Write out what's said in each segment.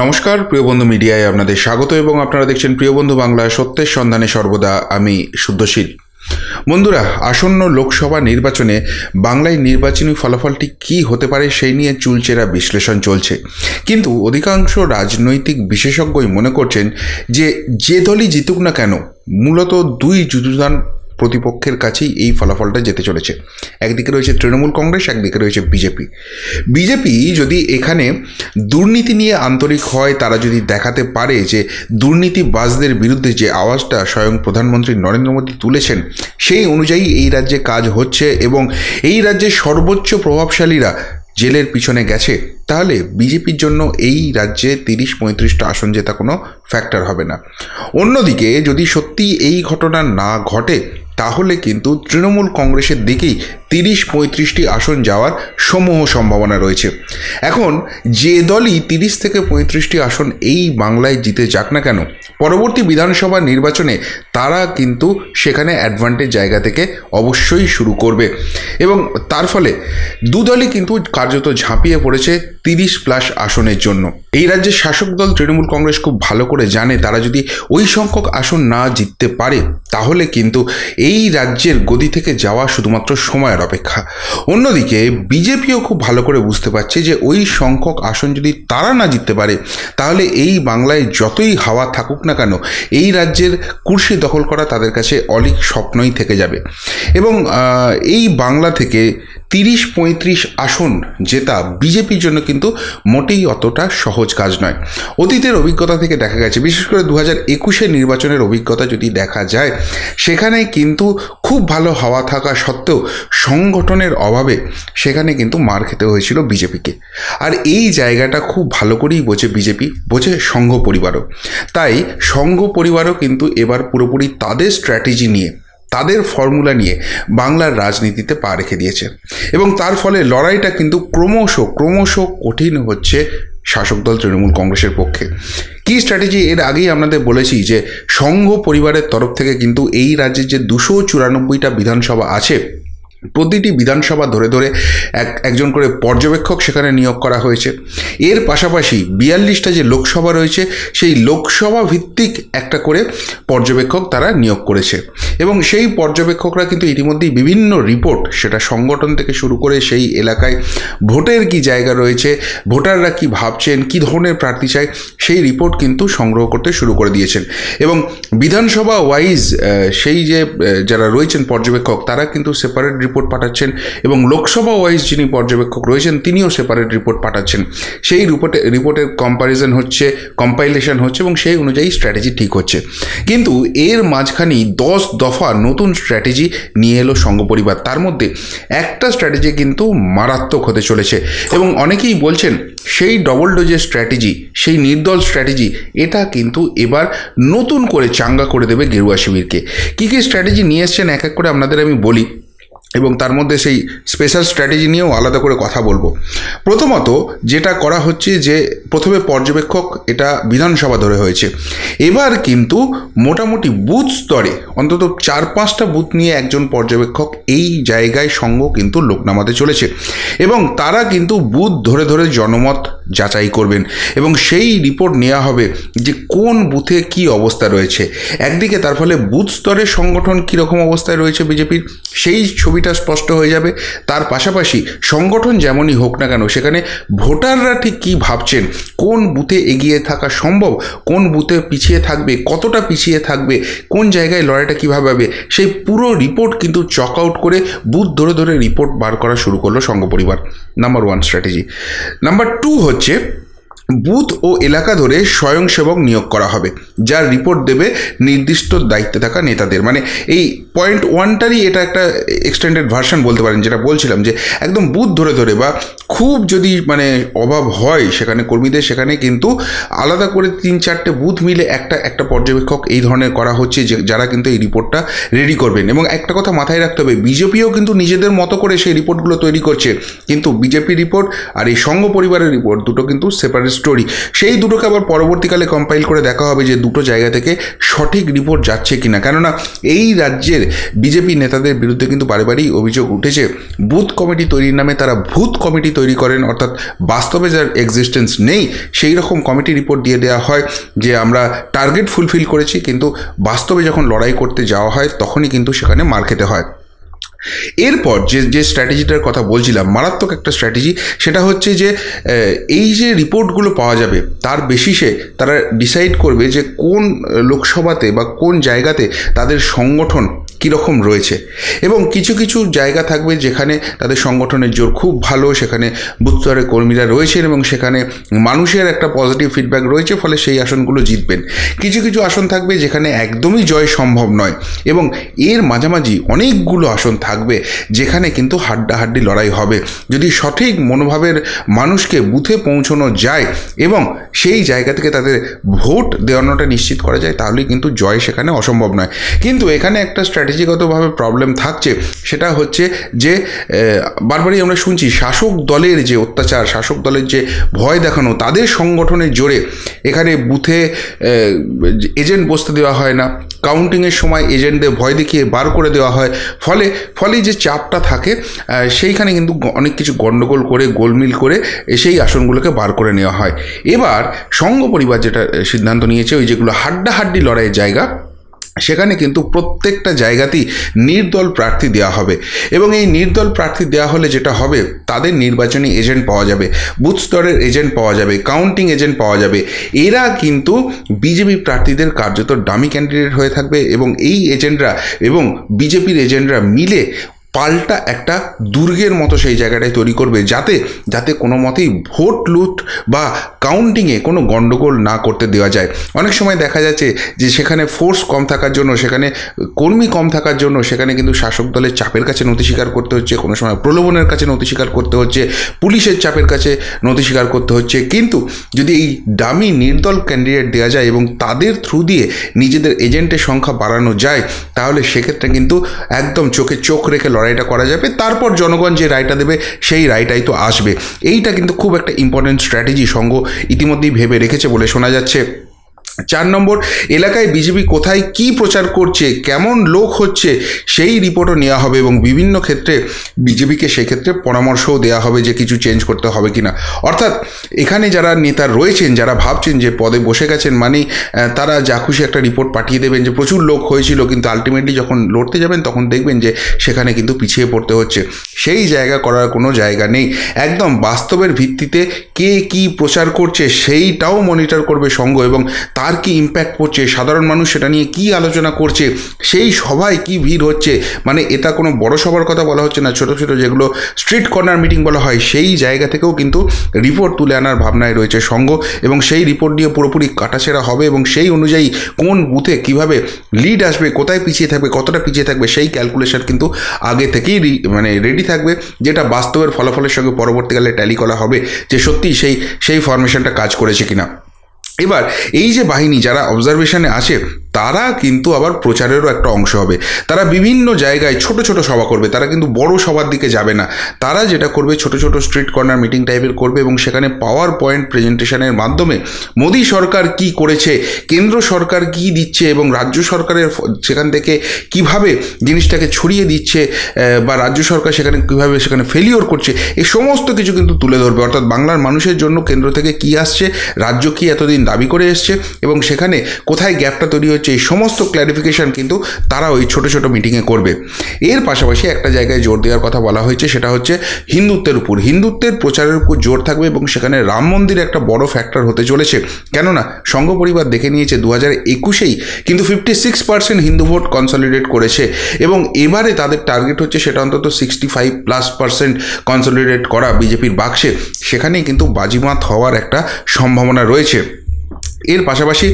নমস্কার প্রিয় বন্ধু মিডিয়ায় আপনাদের স্বাগত এবং আপনারা দেখছেন প্রিয় বন্ধু বাংলা সত্যের সন্ধানে সর্বদা আমি শুদ্ধশীল বন্ধুরা আসন্ন লোকসভা নির্বাচনে বাংলায় নির্বাচনী ফলাফলটি কি হতে পারে সেই নিয়ে চুলচেরা বিশ্লেষণ চলছে কিন্তু অধিকাংশ রাজনৈতিক বিশেষজ্ঞই মনে করছেন যে যে দলই জিতুক না কেন মূলত দুই যুদ্ধদান প্রতিপক্ষের কাছেই এই ফলাফলটা যেতে চলেছে একদিকে রয়েছে তৃণমূল কংগ্রেস একদিকে রয়েছে বিজেপি বিজেপি যদি এখানে দুর্নীতি নিয়ে আন্তরিক হয় তারা যদি দেখাতে পারে যে দুর্নীতিবাজদের বিরুদ্ধে যে আওয়াজটা স্বয়ং প্রধানমন্ত্রী নরেন্দ্র মোদী তুলেছেন সেই অনুযায়ী এই রাজ্যে কাজ হচ্ছে এবং এই রাজ্যে সর্বোচ্চ প্রভাবশালীরা জেলের পিছনে গেছে তাহলে বিজেপির জন্য এই রাজ্যে তিরিশ পঁয়ত্রিশটা আসন জেতা কোনো ফ্যাক্টর হবে না অন্যদিকে যদি সত্যি এই ঘটনা না ঘটে তাহলে কিন্তু তৃণমূল কংগ্রেসের দিকেই তিরিশ পঁয়ত্রিশটি আসন যাওয়ার সমূহ সম্ভাবনা রয়েছে এখন যে দলই তিরিশ থেকে পঁয়ত্রিশটি আসন এই বাংলায় জিতে যাক না কেন পরবর্তী বিধানসভা নির্বাচনে তারা কিন্তু সেখানে অ্যাডভান্টেজ জায়গা থেকে অবশ্যই শুরু করবে এবং তার ফলে দু দলই কিন্তু কার্যত ঝাঁপিয়ে পড়েছে তিরিশ প্লাস আসনের জন্য এই রাজ্যের শাসক দল তৃণমূল কংগ্রেস খুব ভালো করে জানে তারা যদি ওই সংখ্যক আসন না জিততে পারে তাহলে কিন্তু এই রাজ্যের গদি থেকে যাওয়া শুধুমাত্র সময়ের অপেক্ষা অন্যদিকে বিজেপিও খুব ভালো করে বুঝতে পারছে যে ওই সংখ্যক আসন যদি তারা না জিততে পারে তাহলে এই বাংলায় যতই হাওয়া থাকুক না কেন এই রাজ্যের কুর্সি দখল করা তাদের কাছে অলিক স্বপ্নই থেকে যাবে এবং এই বাংলা থেকে তিরিশ পঁয়ত্রিশ আসন জেতা বিজেপির জন্য কিন্তু মোটেই অতটা সহজ কাজ নয় অতীতের অভিজ্ঞতা থেকে দেখা গেছে বিশেষ করে দু হাজার একুশের নির্বাচনের অভিজ্ঞতা যদি দেখা যায় সেখানে কিন্তু খুব ভালো হাওয়া থাকা সত্ত্বেও সংগঠনের অভাবে সেখানে কিন্তু মার খেতে হয়েছিল বিজেপিকে আর এই জায়গাটা খুব ভালো করেই বোঝে বিজেপি বোঝে সংঘ পরিবারও তাই সংঘ পরিবারও কিন্তু এবার পুরোপুরি তাদের স্ট্র্যাটেজি নিয়ে তাদের ফর্মুলা নিয়ে বাংলার রাজনীতিতে পা রেখে দিয়েছে এবং তার ফলে লড়াইটা কিন্তু ক্রমশ ক্রমশ কঠিন হচ্ছে শাসক দল তৃণমূল কংগ্রেসের পক্ষে কি স্ট্র্যাটেজি এর আগেই আপনাদের বলেছি যে সংঘ পরিবারের তরফ থেকে কিন্তু এই রাজ্যে যে দুশো চুরানব্বইটা বিধানসভা আছে প্রতিটি বিধানসভা ধরে ধরে এক একজন করে পর্যবেক্ষক সেখানে নিয়োগ করা হয়েছে এর পাশাপাশি বিয়াল্লিশটা যে লোকসভা রয়েছে সেই লোকসভা ভিত্তিক একটা করে পর্যবেক্ষক তারা নিয়োগ করেছে এবং সেই পর্যবেক্ষকরা কিন্তু ইতিমধ্যেই বিভিন্ন রিপোর্ট সেটা সংগঠন থেকে শুরু করে সেই এলাকায় ভোটের কি জায়গা রয়েছে ভোটাররা কি ভাবছেন কি ধরনের প্রার্থী চায় সেই রিপোর্ট কিন্তু সংগ্রহ করতে শুরু করে দিয়েছেন এবং বিধানসভা ওয়াইজ সেই যে যারা রয়েছেন পর্যবেক্ষক তারা কিন্তু সেপারেট রিপোর্ট পাঠাচ্ছেন এবং লোকসভা ওয়াইজ যিনি পর্যবেক্ষক রয়েছেন তিনিও সেপারেট রিপোর্ট পাঠাচ্ছেন সেই রিপোর্টে রিপোর্টের কম্প্যারিজন হচ্ছে কম্পাইলেশন হচ্ছে এবং সেই অনুযায়ী স্ট্র্যাটেজি ঠিক হচ্ছে কিন্তু এর মাঝখানেই দশ দফা নতুন স্ট্র্যাটেজি নিয়ে এলো সঙ্গ পরিবার তার মধ্যে একটা স্ট্র্যাটেজি কিন্তু মারাত্মক হতে চলেছে এবং অনেকেই বলছেন সেই ডবল ডোজের স্ট্র্যাটেজি সেই নির্দল স্ট্র্যাটেজি এটা কিন্তু এবার নতুন করে চাঙ্গা করে দেবে গেরুয়া শিবিরকে কী কী স্ট্র্যাটেজি নিয়ে এসছেন এক এক করে আপনাদের আমি বলি এবং তার মধ্যে সেই স্পেশাল স্ট্র্যাটেজি নিয়েও আলাদা করে কথা বলবো প্রথমত যেটা করা হচ্ছে যে প্রথমে পর্যবেক্ষক এটা বিধানসভা ধরে হয়েছে এবার কিন্তু মোটামুটি বুথ স্তরে অন্তত চার পাঁচটা বুথ নিয়ে একজন পর্যবেক্ষক এই জায়গায় সঙ্গ কিন্তু লোকনামাতে চলেছে এবং তারা কিন্তু বুথ ধরে ধরে জনমত যাচাই করবেন এবং সেই রিপোর্ট নেওয়া হবে যে কোন বুথে কি অবস্থা রয়েছে একদিকে তার ফলে বুথ স্তরে সংগঠন কীরকম অবস্থায় রয়েছে বিজেপির সেই ছবিটা স্পষ্ট হয়ে যাবে তার পাশাপাশি সংগঠন যেমনই হোক না কেন সেখানে ভোটাররা ঠিক কী ভাবছেন কোন বুথে এগিয়ে থাকা সম্ভব কোন বুথে পিছিয়ে থাকবে কতটা পিছিয়ে থাকবে কোন জায়গায় লড়াইটা কীভাবে হবে সেই পুরো রিপোর্ট কিন্তু চক আউট করে বুথ ধরে ধরে রিপোর্ট বার করা শুরু করলো Sangh Parivar number one strategy number two হচ্ছে হচ্ছে বুথ ও এলাকা ধরে স্বয়ংসেবক নিয়োগ করা হবে যার রিপোর্ট দেবে নির্দিষ্ট দায়িত্বে থাকা নেতাদের মানে এই পয়েন্ট ওয়ানটারই এটা একটা এক্সটেন্ডেড ভার্সন বলতে পারেন যেটা বলছিলাম যে একদম বুথ ধরে ধরে বা খুব যদি মানে অভাব হয় সেখানে কর্মীদের সেখানে কিন্তু আলাদা করে তিন চারটে বুথ মিলে একটা একটা পর্যবেক্ষক এই ধরনের করা হচ্ছে যে যারা কিন্তু এই রিপোর্টটা রেডি করবেন এবং একটা কথা মাথায় রাখতে হবে বিজেপিও কিন্তু নিজেদের মতো করে সেই রিপোর্টগুলো তৈরি করছে কিন্তু বিজেপি রিপোর্ট আর এই সঙ্গ পরিবারের রিপোর্ট দুটো কিন্তু সেপারেট স্টোরি সেই দুটোকে আবার পরবর্তীকালে কম্পাইল করে দেখা হবে যে দুটো জায়গা থেকে সঠিক রিপোর্ট যাচ্ছে কিনা কেননা এই রাজ্যের বিজেপি নেতাদের বিরুদ্ধে কিন্তু বারেবারই অভিযোগ উঠেছে বুথ কমিটি তৈরির নামে তারা ভূত কমিটি তৈরি করেন অর্থাৎ বাস্তবে যার এক্সিস্টেন্স নেই সেই রকম কমিটি রিপোর্ট দিয়ে দেওয়া হয় যে আমরা টার্গেট ফুলফিল করেছি কিন্তু বাস্তবে যখন লড়াই করতে যাওয়া হয় তখনই কিন্তু সেখানে মার খেতে হয় এরপর যে যে স্ট্র্যাটেজিটার কথা বলছিলাম মারাত্মক একটা স্ট্র্যাটেজি সেটা হচ্ছে যে এই যে রিপোর্টগুলো পাওয়া যাবে তার বেসিসে তারা ডিসাইড করবে যে কোন লোকসভাতে বা কোন জায়গাতে তাদের সংগঠন কীরকম রয়েছে এবং কিছু কিছু জায়গা থাকবে যেখানে তাদের সংগঠনের জোর খুব ভালো সেখানে বুথস্তরের কর্মীরা রয়েছেন এবং সেখানে মানুষের একটা পজিটিভ ফিডব্যাক রয়েছে ফলে সেই আসনগুলো জিতবেন কিছু কিছু আসন থাকবে যেখানে একদমই জয় সম্ভব নয় এবং এর মাঝামাঝি অনেকগুলো আসন থাকবে যেখানে কিন্তু হাড্ডাহাড্ডি লড়াই হবে যদি সঠিক মনোভাবের মানুষকে বুথে পৌঁছানো যায় এবং সেই জায়গা থেকে তাদের ভোট দেওয়ানোটা নিশ্চিত করা যায় তাহলে কিন্তু জয় সেখানে অসম্ভব নয় কিন্তু এখানে একটা স্ট্র্যাটেজি স্ট্র্যাটেজিগতভাবে প্রবলেম থাকছে সেটা হচ্ছে যে বারবারই আমরা শুনছি শাসক দলের যে অত্যাচার শাসক দলের যে ভয় দেখানো তাদের সংগঠনের জোরে এখানে বুথে এজেন্ট বসতে দেওয়া হয় না কাউন্টিংয়ের সময় এজেন্টদের ভয় দেখিয়ে বার করে দেওয়া হয় ফলে ফলে যে চাপটা থাকে সেইখানে কিন্তু অনেক কিছু গণ্ডগোল করে গোলমিল করে সেই আসনগুলোকে বার করে নেওয়া হয় এবার সঙ্গ পরিবার যেটা সিদ্ধান্ত নিয়েছে ওই যেগুলো হাড্ডাহাড্ডি লড়াইয়ের জায়গা সেখানে কিন্তু প্রত্যেকটা জায়গাতেই নির্দল প্রার্থী দেওয়া হবে এবং এই নির্দল প্রার্থী দেওয়া হলে যেটা হবে তাদের নির্বাচনী এজেন্ট পাওয়া যাবে বুথ স্তরের এজেন্ট পাওয়া যাবে কাউন্টিং এজেন্ট পাওয়া যাবে এরা কিন্তু বিজেপি প্রার্থীদের কার্যত ডামি ক্যান্ডিডেট হয়ে থাকবে এবং এই এজেন্টরা এবং বিজেপির এজেন্টরা মিলে পাল্টা একটা দুর্গের মতো সেই জায়গাটায় তৈরি করবে যাতে যাতে কোনো মতেই ভোট লুট বা কাউন্টিংয়ে কোনো গণ্ডগোল না করতে দেওয়া যায় অনেক সময় দেখা যাচ্ছে যে সেখানে ফোর্স কম থাকার জন্য সেখানে কর্মী কম থাকার জন্য সেখানে কিন্তু শাসক দলের চাপের কাছে নথি স্বীকার করতে হচ্ছে কোনো সময় প্রলোভনের কাছে নথি স্বীকার করতে হচ্ছে পুলিশের চাপের কাছে নথি স্বীকার করতে হচ্ছে কিন্তু যদি এই দামি নির্দল ক্যান্ডিডেট দেওয়া যায় এবং তাদের থ্রু দিয়ে নিজেদের এজেন্টের সংখ্যা বাড়ানো যায় তাহলে সেক্ষেত্রে কিন্তু একদম চোখে চোখ রেখে লড়াই লড়াইটা করা যাবে তারপর জনগণ যে রায়টা দেবে সেই রায়টাই তো আসবে এইটা কিন্তু খুব একটা ইম্পর্টেন্ট স্ট্র্যাটেজি সঙ্গ ইতিমধ্যেই ভেবে রেখেছে বলে শোনা যাচ্ছে চার নম্বর এলাকায় বিজেপি কোথায় কি প্রচার করছে কেমন লোক হচ্ছে সেই রিপোর্টও নেওয়া হবে এবং বিভিন্ন ক্ষেত্রে বিজেপিকে সেক্ষেত্রে পরামর্শও দেওয়া হবে যে কিছু চেঞ্জ করতে হবে কি না অর্থাৎ এখানে যারা নেতা রয়েছেন যারা ভাবছেন যে পদে বসে গেছেন মানে তারা যা খুশি একটা রিপোর্ট পাঠিয়ে দেবেন যে প্রচুর লোক হয়েছিল কিন্তু আলটিমেটলি যখন লড়তে যাবেন তখন দেখবেন যে সেখানে কিন্তু পিছিয়ে পড়তে হচ্ছে সেই জায়গা করার কোনো জায়গা নেই একদম বাস্তবের ভিত্তিতে কে কি প্রচার করছে সেইটাও মনিটর করবে সঙ্গ এবং তা কার কি ইম্প্যাক্ট পড়ছে সাধারণ মানুষ সেটা নিয়ে কি আলোচনা করছে সেই সভায় কি ভিড় হচ্ছে মানে এটা কোনো বড় সভার কথা বলা হচ্ছে না ছোটো ছোটো যেগুলো স্ট্রিট কর্নার মিটিং বলা হয় সেই জায়গা থেকেও কিন্তু রিপোর্ট তুলে আনার ভাবনায় রয়েছে সঙ্গ এবং সেই রিপোর্ট নিয়ে পুরোপুরি কাটাছেড়া হবে এবং সেই অনুযায়ী কোন বুথে কিভাবে লিড আসবে কোথায় পিছিয়ে থাকবে কতটা পিছিয়ে থাকবে সেই ক্যালকুলেশন কিন্তু আগে থেকেই মানে রেডি থাকবে যেটা বাস্তবের ফলাফলের সঙ্গে পরবর্তীকালে ট্যালি করা হবে যে সত্যি সেই সেই ফরমেশনটা কাজ করেছে কিনা এবার এই যে বাহিনী যারা অবজারভেশনে আছে তারা কিন্তু আবার প্রচারেরও একটা অংশ হবে তারা বিভিন্ন জায়গায় ছোট ছোট সভা করবে তারা কিন্তু বড় সভার দিকে যাবে না তারা যেটা করবে ছোট ছোট স্ট্রিট কর্নার মিটিং টাইপের করবে এবং সেখানে পাওয়ার পয়েন্ট প্রেজেন্টেশনের মাধ্যমে মোদী সরকার কি করেছে কেন্দ্র সরকার কি দিচ্ছে এবং রাজ্য সরকারের সেখান থেকে কিভাবে জিনিসটাকে ছড়িয়ে দিচ্ছে বা রাজ্য সরকার সেখানে কীভাবে সেখানে ফেলিওর করছে এই সমস্ত কিছু কিন্তু তুলে ধরবে অর্থাৎ বাংলার মানুষের জন্য কেন্দ্র থেকে কি আসছে রাজ্য কি এতদিন দাবি করে এসছে এবং সেখানে কোথায় গ্যাপটা তৈরি হচ্ছে হচ্ছে এই সমস্ত ক্ল্যারিফিকেশান কিন্তু তারা ওই ছোটো ছোটো মিটিংয়ে করবে এর পাশাপাশি একটা জায়গায় জোর দেওয়ার কথা বলা হয়েছে সেটা হচ্ছে হিন্দুত্বের উপর হিন্দুত্বের প্রচারের উপর জোর থাকবে এবং সেখানে রাম মন্দির একটা বড় ফ্যাক্টর হতে চলেছে কেননা সংঘ পরিবার দেখে নিয়েছে দু হাজার একুশেই কিন্তু ফিফটি সিক্স পার্সেন্ট হিন্দু ভোট কনসলিডেট করেছে এবং এবারে তাদের টার্গেট হচ্ছে সেটা অন্তত sixty five plus percent consolidate করা বিজেপির বাক্সে সেখানেই কিন্তু বাজিমাত হওয়ার একটা সম্ভাবনা রয়েছে এর পাশাপাশি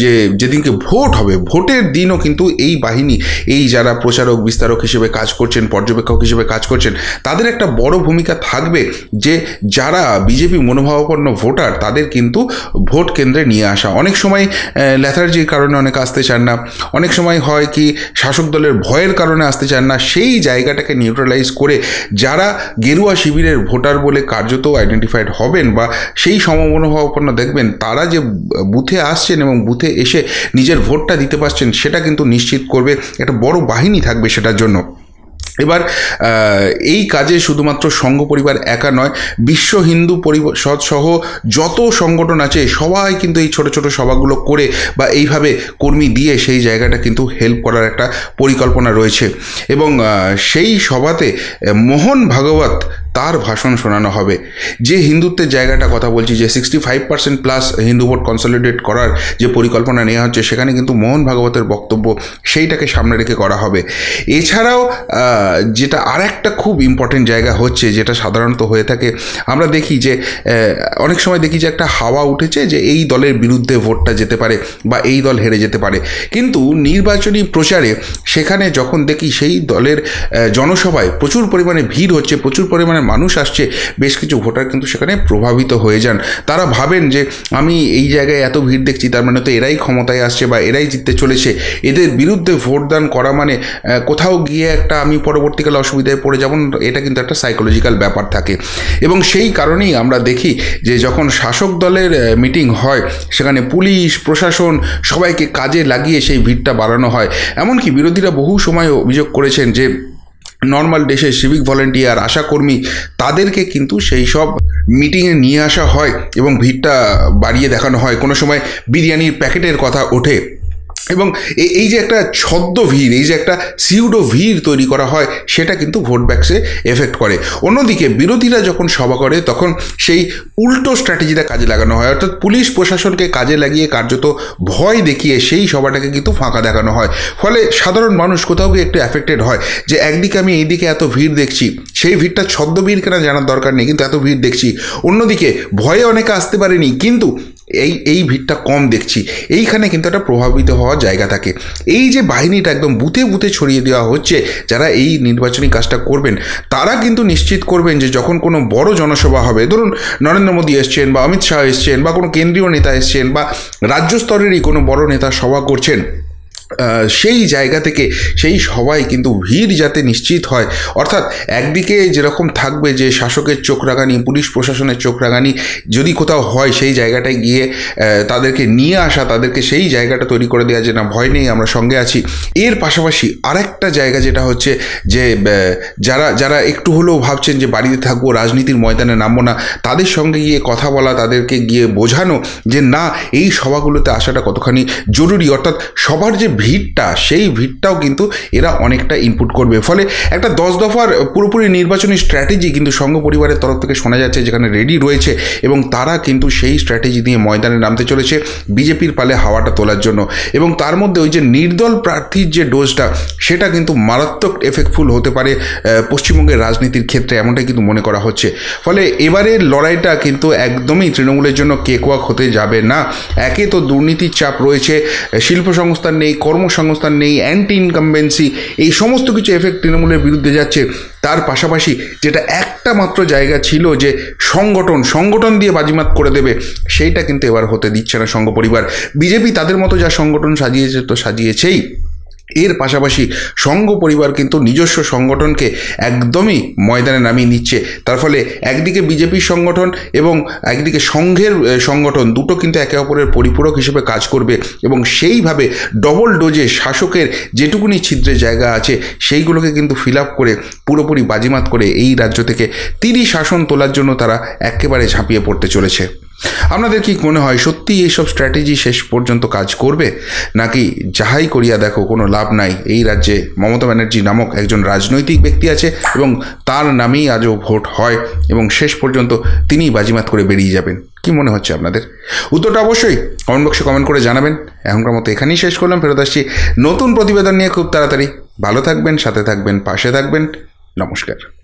যে যেদিনকে ভোট হবে ভোটের দিনও কিন্তু এই বাহিনী এই যারা প্রচারক বিস্তারক হিসেবে কাজ করছেন পর্যবেক্ষক হিসেবে কাজ করছেন তাদের একটা বড় ভূমিকা থাকবে যে যারা বিজেপি মনোভাবাপন্ন ভোটার তাদের কিন্তু ভোট কেন্দ্রে নিয়ে আসা অনেক সময় ল্যাথার্জির কারণে অনেকে আসতে চান না অনেক সময় হয় কি শাসক দলের ভয়ের কারণে আসতে চান না সেই জায়গাটাকে নিউট্রালাইজ করে যারা গেরুয়া শিবিরের ভোটার বলে কার্যত আইডেন্টিফাইড হবেন বা সেই সমমনোভাবাপন্ন দেখবেন তারা যে বুথে আসছেন এবং বুথে এসে নিজের ভোটটা দিতে পারছেন সেটা কিন্তু নিশ্চিত করবে একটা বড় বাহিনী থাকবে সেটার জন্য এবার এই কাজে শুধুমাত্র সংঘ পরিবার একা নয় বিশ্ব হিন্দু পরিষদ সহ যত সংগঠন আছে সবাই কিন্তু এই ছোট ছোট সভাগুলো করে বা এইভাবে কর্মী দিয়ে সেই জায়গাটা কিন্তু হেল্প করার একটা পরিকল্পনা রয়েছে এবং সেই সভাতে মোহন ভাগবত তার ভাষণ শোনানো হবে যে হিন্দুত্বের জায়গাটা কথা বলছি যে সিক্সটি ফাইভ পার্সেন্ট প্লাস হিন্দু ভোট কনসলিডেট করার যে পরিকল্পনা নেওয়া হচ্ছে সেখানে কিন্তু মোহন ভাগবতের বক্তব্য সেইটাকে সামনে রেখে করা হবে এছাড়াও যেটা আর একটা খুব ইম্পর্টেন্ট জায়গা হচ্ছে যেটা সাধারণত হয়ে থাকে আমরা দেখি যে অনেক সময় দেখি যে একটা হাওয়া উঠেছে যে এই দলের বিরুদ্ধে ভোটটা যেতে পারে বা এই দল হেরে যেতে পারে কিন্তু নির্বাচনী প্রচারে সেখানে যখন দেখি সেই দলের জনসভায় প্রচুর পরিমাণে ভিড় হচ্ছে প্রচুর পরিমাণে মানুষ আসছে বেশ কিছু ভোটার কিন্তু সেখানে প্রভাবিত হয়ে যান তারা ভাবেন যে আমি এই জায়গায় এত ভিড় দেখছি তার মানে তো এরাই ক্ষমতায় আসছে বা এরাই জিততে চলেছে এদের বিরুদ্ধে ভোটদান করা মানে কোথাও গিয়ে একটা আমি পরবর্তীকালে অসুবিধায় পড়ে যাব এটা কিন্তু একটা সাইকোলজিক্যাল ব্যাপার থাকে এবং সেই কারণেই আমরা দেখি যে যখন শাসক দলের মিটিং হয় সেখানে পুলিশ প্রশাসন সবাইকে কাজে লাগিয়ে সেই ভিড়টা বাড়ানো হয় এমনকি বিরোধীরা বহু সময় অভিযোগ করেছেন যে নর্মাল দেশের সিভিক ভলেন্টিয়ার আশাকর্মী তাদেরকে কিন্তু সেই সব মিটিংয়ে নিয়ে আসা হয় এবং ভিড়টা বাড়িয়ে দেখানো হয় কোনো সময় বিরিয়ানির প্যাকেটের কথা ওঠে এবং এই যে একটা ছদ্ম ভিড় এই যে একটা সিউডো ভিড় তৈরি করা হয় সেটা কিন্তু ভোট ব্যাক্সে এফেক্ট করে অন্যদিকে বিরোধীরা যখন সভা করে তখন সেই উল্টো স্ট্র্যাটেজিটা কাজে লাগানো হয় অর্থাৎ পুলিশ প্রশাসনকে কাজে লাগিয়ে কার্যত ভয় দেখিয়ে সেই সভাটাকে কিন্তু ফাঁকা দেখানো হয় ফলে সাধারণ মানুষ কোথাও গিয়ে একটু অ্যাফেক্টেড হয় যে একদিকে আমি এইদিকে এত ভিড় দেখছি সেই ভিড়টা ছদ্ম ভিড় কেনা জানার দরকার নেই কিন্তু এত ভিড় দেখছি অন্যদিকে ভয়ে অনেকে আসতে পারেনি কিন্তু এই এই ভিড়টা কম দেখছি এইখানে কিন্তু একটা প্রভাবিত হওয়ার জায়গা থাকে এই যে বাহিনীটা একদম বুথে বুথে ছড়িয়ে দেওয়া হচ্ছে যারা এই নির্বাচনী কাজটা করবেন তারা কিন্তু নিশ্চিত করবেন যে যখন কোনো বড় জনসভা হবে ধরুন নরেন্দ্র মোদী এসছেন বা অমিত শাহ এসছেন বা কোনো কেন্দ্রীয় নেতা এসছেন বা রাজ্য স্তরেরই কোনো বড় নেতা সভা করছেন সেই জায়গা থেকে সেই সবাই কিন্তু ভিড় যাতে নিশ্চিত হয় অর্থাৎ একদিকে যেরকম থাকবে যে শাসকের চোখ রাগানি পুলিশ প্রশাসনের চোখ রাগানি যদি কোথাও হয় সেই জায়গাটায় গিয়ে তাদেরকে নিয়ে আসা তাদেরকে সেই জায়গাটা তৈরি করে দেওয়া যে না ভয় নেই আমরা সঙ্গে আছি এর পাশাপাশি আরেকটা জায়গা যেটা হচ্ছে যে যারা যারা একটু হলেও ভাবছেন যে বাড়িতে থাকবো রাজনীতির ময়দানে নামবো না তাদের সঙ্গে গিয়ে কথা বলা তাদেরকে গিয়ে বোঝানো যে না এই সভাগুলোতে আসাটা কতখানি জরুরি অর্থাৎ সবার যে ভিড়টা সেই ভিড়টাও কিন্তু এরা অনেকটা ইনপুট করবে ফলে একটা দশ দফার পুরোপুরি নির্বাচনী স্ট্র্যাটেজি কিন্তু সঙ্গ পরিবারের তরফ থেকে শোনা যাচ্ছে যেখানে রেডি রয়েছে এবং তারা কিন্তু সেই স্ট্র্যাটেজি নিয়ে ময়দানে নামতে চলেছে বিজেপির পালে হাওয়াটা তোলার জন্য এবং তার মধ্যে ওই যে নির্দল প্রার্থীর যে ডোজটা সেটা কিন্তু মারাত্মক এফেক্টফুল হতে পারে পশ্চিমবঙ্গের রাজনীতির ক্ষেত্রে এমনটাই কিন্তু মনে করা হচ্ছে ফলে এবারের লড়াইটা কিন্তু একদমই তৃণমূলের জন্য কেকওয়াক হতে যাবে না একে তো দুর্নীতির চাপ রয়েছে শিল্প সংস্থান নেই কর্মসংস্থান নেই অ্যান্টি ইনকামবেন্সি এই সমস্ত কিছু এফেক্ট তৃণমূলের বিরুদ্ধে যাচ্ছে তার পাশাপাশি যেটা একটা মাত্র জায়গা ছিল যে সংগঠন সংগঠন দিয়ে বাজিমাত করে দেবে সেইটা কিন্তু এবার হতে দিচ্ছে না সংঘ পরিবার বিজেপি তাদের মতো যা সংগঠন সাজিয়েছে তো সাজিয়েছেই এর পাশাপাশি সংঘ পরিবার কিন্তু নিজস্ব সংগঠনকে একদমই ময়দানে নামিয়ে নিচ্ছে তার ফলে একদিকে বিজেপির সংগঠন এবং একদিকে সংঘের সংগঠন দুটো কিন্তু একে অপরের পরিপূরক হিসেবে কাজ করবে এবং সেইভাবে ডবল ডোজে শাসকের যেটুকুনি ছিদ্রের জায়গা আছে সেইগুলোকে কিন্তু ফিল আপ করে পুরোপুরি বাজিমাত করে এই রাজ্য থেকে তিনি শাসন তোলার জন্য তারা একেবারে ঝাঁপিয়ে পড়তে চলেছে আপনাদের কি মনে হয় সত্যি এইসব স্ট্র্যাটেজি শেষ পর্যন্ত কাজ করবে নাকি যাহাই করিয়া দেখো কোনো লাভ নাই এই রাজ্যে মমতা ব্যানার্জি নামক একজন রাজনৈতিক ব্যক্তি আছে এবং তার নামেই আজও ভোট হয় এবং শেষ পর্যন্ত তিনি বাজিমাত করে বেরিয়ে যাবেন কি মনে হচ্ছে আপনাদের উত্তরটা অবশ্যই কমেন্ট বক্সে কমেন্ট করে জানাবেন এখনকার মতো এখানেই শেষ করলাম ফেরত আসছি নতুন প্রতিবেদন নিয়ে খুব তাড়াতাড়ি ভালো থাকবেন সাথে থাকবেন পাশে থাকবেন নমস্কার